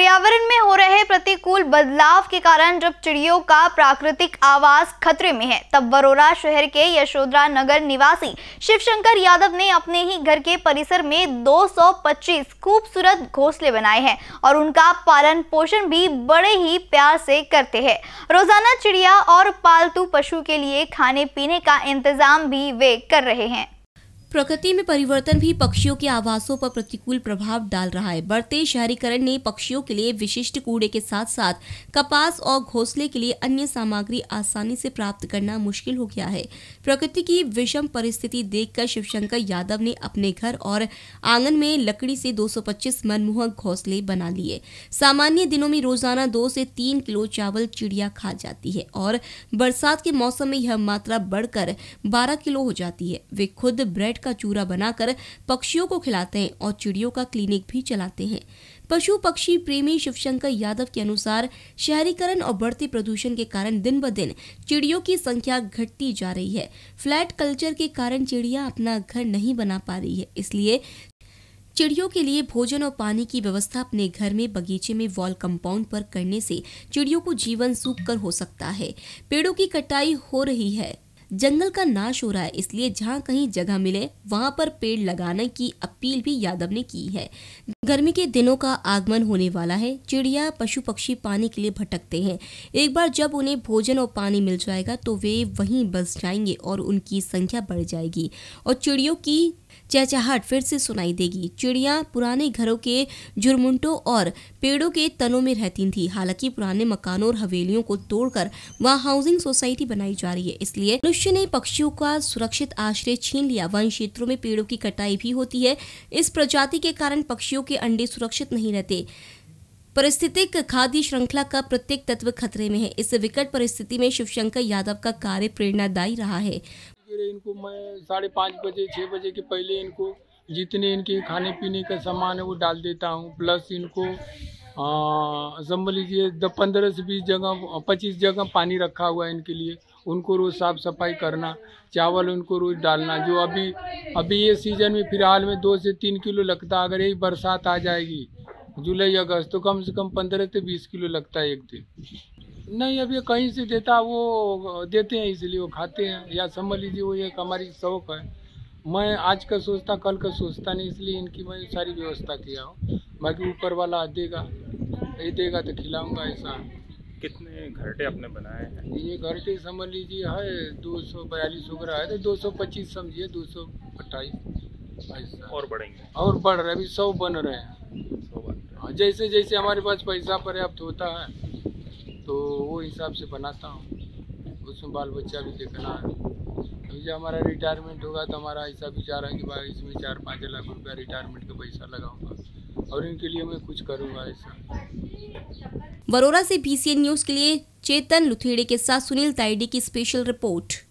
पर्यावरण में हो रहे प्रतिकूल बदलाव के कारण जब चिड़ियों का प्राकृतिक आवास खतरे में है तब वरोरा शहर के यशोधरा नगर निवासी शिवशंकर यादव ने अपने ही घर के परिसर में 225 खूबसूरत घोंसले बनाए हैं और उनका पालन पोषण भी बड़े ही प्यार से करते हैं रोजाना चिड़िया और पालतू पशु के लिए खाने पीने का इंतजाम भी वे कर रहे हैं प्रकृति में परिवर्तन भी पक्षियों के आवासों पर प्रतिकूल प्रभाव डाल रहा है बढ़ते शहरीकरण ने पक्षियों के लिए विशिष्ट कूड़े के साथ साथ कपास और घोंसले के लिए अन्य सामग्री आसानी से प्राप्त करना मुश्किल हो गया है प्रकृति की विषम परिस्थिति देखकर शिवशंकर यादव ने अपने घर और आंगन में लकड़ी से 225 मनमोहक घोंसले बना लिए सामान्य दिनों में रोजाना दो से तीन किलो चावल चिड़िया खा जाती है और बरसात के मौसम में यह मात्रा बढ़कर बारह किलो हो जाती है वे खुद ब्रेड का चूरा बनाकर पक्षियों को खिलाते हैं और चिड़ियों का क्लिनिक भी चलाते हैं पशु पक्षी प्रेमी शिवशंकर यादव के अनुसार शहरीकरण और बढ़ते प्रदूषण के कारण दिन ब दिन चिड़ियों की संख्या घटती जा रही है फ्लैट कल्चर के कारण चिड़िया अपना घर नहीं बना पा रही है इसलिए चिड़ियों के लिए भोजन और पानी की व्यवस्था अपने घर में बगीचे में वॉल कंपाउंड पर करने से चिड़ियों को जीवन सूख कर हो सकता है पेड़ों की कटाई हो रही है जंगल का नाश हो रहा है इसलिए जहाँ कहीं जगह मिले वहां पर पेड़ लगाने की अपील भी यादव ने की है गर्मी के दिनों का आगमन होने वाला है चिड़िया पशु पक्षी पानी के लिए भटकते हैं एक बार जब उन्हें भोजन और पानी मिल जाएगा तो वे वहीं बस जाएंगे और उनकी संख्या बढ़ जाएगी और चिड़ियों की चहचहाट फिर से सुनाई देगी चिड़िया पुराने घरों के झुरमुंटों और पेड़ों के तनों में रहती थी हालांकि पुराने मकानों और हवेलियों को तोड़कर वहाँ हाउसिंग सोसाइटी बनाई जा रही है इसलिए मनुष्य ने पक्षियों का सुरक्षित आश्रय छीन लिया वन क्षेत्रों में पेड़ों की कटाई भी होती है इस प्रजाति के कारण पक्षियों के अंडे सुरक्षित नहीं रहते परिस्थितिक खाद्य श्रृंखला का प्रत्येक तत्व खतरे में है इस विकट परिस्थिति में शिवशंकर यादव का कार्य प्रेरणादायी रहा है सवेरे इनको मैं साढ़े पाँच बजे छः बजे के पहले इनको जितने इनके खाने पीने का सामान है वो डाल देता हूँ प्लस इनको समझ लीजिए पंद्रह से बीस जगह पच्चीस जगह पानी रखा हुआ है इनके लिए उनको रोज़ साफ़ सफाई करना चावल उनको रोज़ डालना जो अभी अभी ये सीज़न में फिलहाल में दो से तीन किलो लगता अगर यही बरसात आ जाएगी जुलाई अगस्त तो कम से कम पंद्रह से बीस किलो लगता है एक दिन नहीं अभी कहीं से देता वो देते हैं इसलिए वो खाते हैं या समझ लीजिए वो एक हमारी शौक है मैं आज का सोचता कल का सोचता नहीं इसलिए इनकी मैं सारी व्यवस्था किया हूँ बाकी ऊपर वाला देगा नहीं देगा तो खिलाऊंगा ऐसा कितने घरटे आपने बनाए हैं ये घरटे समझ लीजिए है दो सौ बयालीस वगैरह है तो दो सौ पच्चीस समझिए दो सौ अट्ठाईस और बढ़ेंगे और बढ़ रहे अभी सौ बन रहे हैं हाँ, जैसे जैसे हमारे पास पैसा पर्याप्त होता है तो वो हिसाब से बनाता हूँ उसमें बाल बच्चा भी देखना है अभी जब हमारा रिटायरमेंट होगा तो हमारा ऐसा विचार है कि भाई इसमें चार पाँच लाख रुपया रिटायरमेंट का पैसा लगाऊंगा और इनके लिए मैं कुछ करूँगा ऐसा वरोरा से बी न्यूज़ के लिए चेतन लुथेड़े के साथ सुनील ताइडी की स्पेशल रिपोर्ट